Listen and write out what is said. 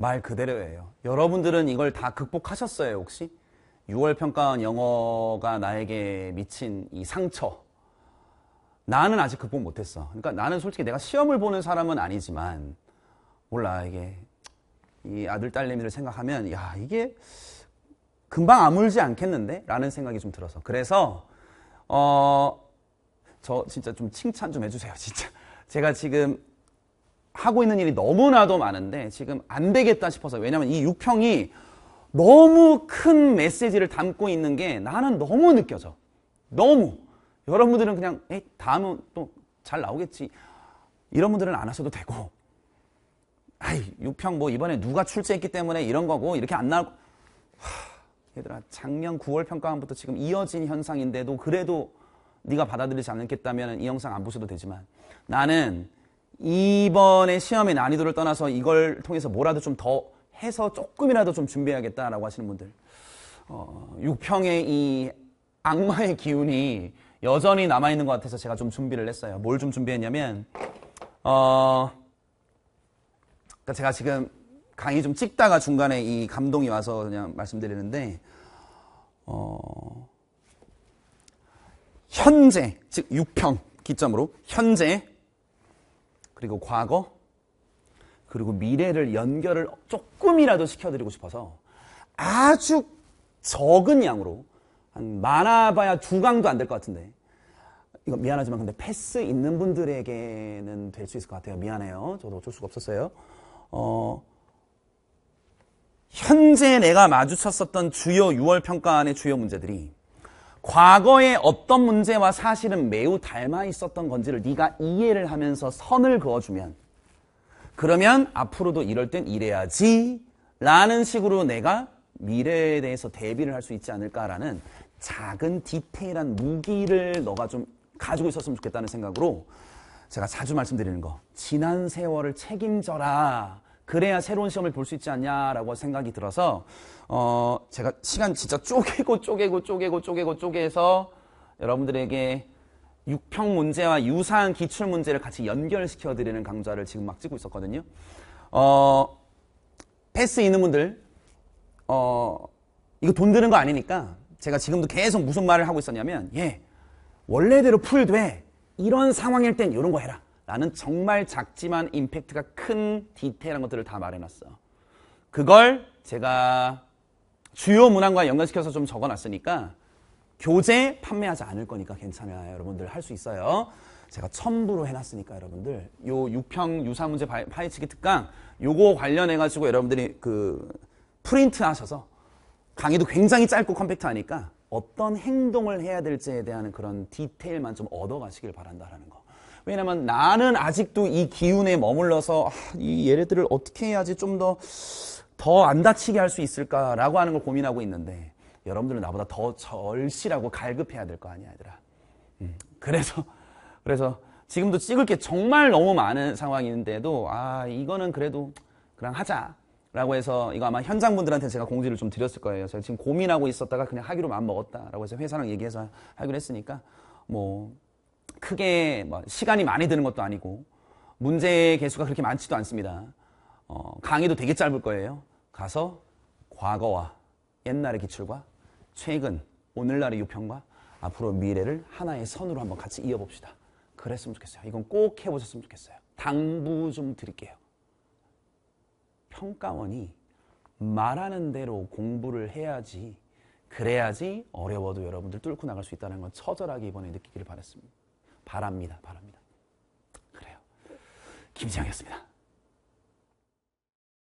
말 그대로예요. 여러분들은 이걸 다 극복하셨어요, 혹시? 6월 평가원 영어가 나에게 미친 이 상처. 나는 아직 극복 못했어. 그러니까 나는 솔직히 내가 시험을 보는 사람은 아니지만, 몰라, 이게. 이 아들, 딸내미를 생각하면, 야, 이게 금방 아물지 않겠는데? 라는 생각이 좀 들어서. 그래서, 어, 저 진짜 좀 칭찬 좀 해주세요, 진짜. 제가 지금 하고 있는 일이 너무나도 많은데 지금 안 되겠다 싶어서 왜냐면이 6평이 너무 큰 메시지를 담고 있는 게 나는 너무 느껴져. 너무. 여러분들은 그냥 에이, 다음은 또 잘 나오겠지. 이런 분들은 안 하셔도 되고 아이 6평 뭐 이번에 누가 출제했기 때문에 이런 거고 이렇게 안 나올 하, 얘들아 작년 9월 평가원부터 지금 이어진 현상인데도 그래도 네가 받아들이지 않겠다면 이 영상 안 보셔도 되지만 나는 이번에 시험의 난이도를 떠나서 이걸 통해서 뭐라도 좀 더 해서 조금이라도 좀 준비해야겠다라고 하시는 분들 어, 6평의 이 악마의 기운이 여전히 남아있는 것 같아서 제가 좀 준비를 했어요. 뭘 좀 준비했냐면 어, 그러니까 제가 지금 강의 좀 찍다가 중간에 이 감동이 와서 그냥 말씀드리는데 어, 현재 즉 6평 기점으로 현재 그리고 과거, 그리고 미래를 연결을 조금이라도 시켜드리고 싶어서 아주 적은 양으로 한 많아봐야 두 강도 안 될 것 같은데 이거 미안하지만 근데 패스 있는 분들에게는 될 수 있을 것 같아요. 미안해요. 저도 어쩔 수가 없었어요. 어, 현재 내가 마주쳤었던 주요 6월 평가 안의 주요 문제들이 과거에 없던 문제와 사실은 매우 닮아 있었던 건지를 네가 이해를 하면서 선을 그어주면 그러면 앞으로도 이럴 땐 이래야지 라는 식으로 내가 미래에 대해서 대비를 할 수 있지 않을까라는 작은 디테일한 무기를 너가 좀 가지고 있었으면 좋겠다는 생각으로 제가 자주 말씀드리는 거 지난 세월을 책임져라 그래야 새로운 시험을 볼 수 있지 않냐라고 생각이 들어서 어 제가 시간 진짜 쪼개고 쪼개고 쪼개고 쪼개고 쪼개서 여러분들에게 6평 문제와 유사한 기출 문제를 같이 연결시켜 드리는 강좌를 지금 막 찍고 있었거든요. 어 패스 있는 분들 어 이거 돈 드는 거 아니니까 제가 지금도 계속 무슨 말을 하고 있었냐면 예 원래대로 풀돼 이런 상황일 땐 이런 거 해라. 나는 정말 작지만 임팩트가 큰 디테일한 것들을 다 말해놨어. 그걸 제가 주요 문항과 연관시켜서 좀 적어놨으니까 교재 판매하지 않을 거니까 괜찮아요. 여러분들 할 수 있어요. 제가 첨부로 해놨으니까 여러분들 요 6평 유사문제 파헤치기 특강 요거 관련해가지고 여러분들이 그 프린트 하셔서 강의도 굉장히 짧고 컴팩트하니까 어떤 행동을 해야 될지에 대한 그런 디테일만 좀 얻어가시길 바란다라는 거. 왜냐면 나는 아직도 이 기운에 머물러서 아, 이 얘네들을 어떻게 해야지 좀 더 더 안 다치게 할 수 있을까라고 하는 걸 고민하고 있는데 여러분들은 나보다 더 절실하고 갈급해야 될 거 아니야 얘들아. 음, 그래서 그래서 지금도 찍을 게 정말 너무 많은 상황인데도 아 이거는 그래도 그냥 하자. 라고 해서 이거 아마 현장 분들한테 제가 공지를 좀 드렸을 거예요. 제가 지금 고민하고 있었다가 그냥 하기로 마음 먹었다라고 해서 회사랑 얘기해서 하기로 했으니까 뭐 크게 뭐 시간이 많이 드는 것도 아니고 문제 개수가 그렇게 많지도 않습니다. 어, 강의도 되게 짧을 거예요. 가서 과거와 옛날의 기출과 최근, 오늘날의 유형과 앞으로 미래를 하나의 선으로 한번 같이 이어봅시다. 그랬으면 좋겠어요. 이건 꼭 해보셨으면 좋겠어요. 당부 좀 드릴게요. 평가원이 말하는 대로 공부를 해야지 그래야지 어려워도 여러분들 뚫고 나갈 수 있다는 건 처절하게 이번에 느끼기를 바랐습니다. 바랍니다. 바랍니다. 그래요. 김지영이었습니다.